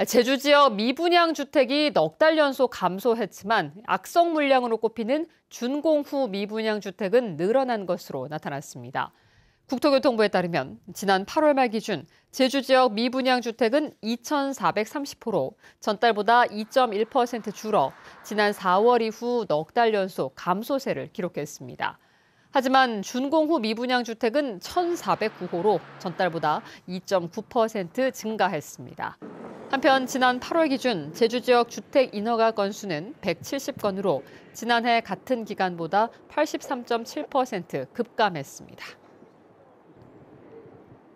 아, 제주 지역 미분양 주택이 넉 달 연속 감소했지만 악성 물량으로 꼽히는 준공 후 미분양 주택은 늘어난 것으로 나타났습니다. 국토교통부에 따르면 지난 8월 말 기준 제주 지역 미분양 주택은 2,430호로 전달보다 2.1% 줄어 지난 4월 이후 넉 달 연속 감소세를 기록했습니다. 하지만 준공 후 미분양 주택은 1,409호로 전달보다 2.9% 증가했습니다. 한편 지난 8월 기준 제주 지역 주택 인허가 건수는 170건으로 지난해 같은 기간보다 83.7% 급감했습니다.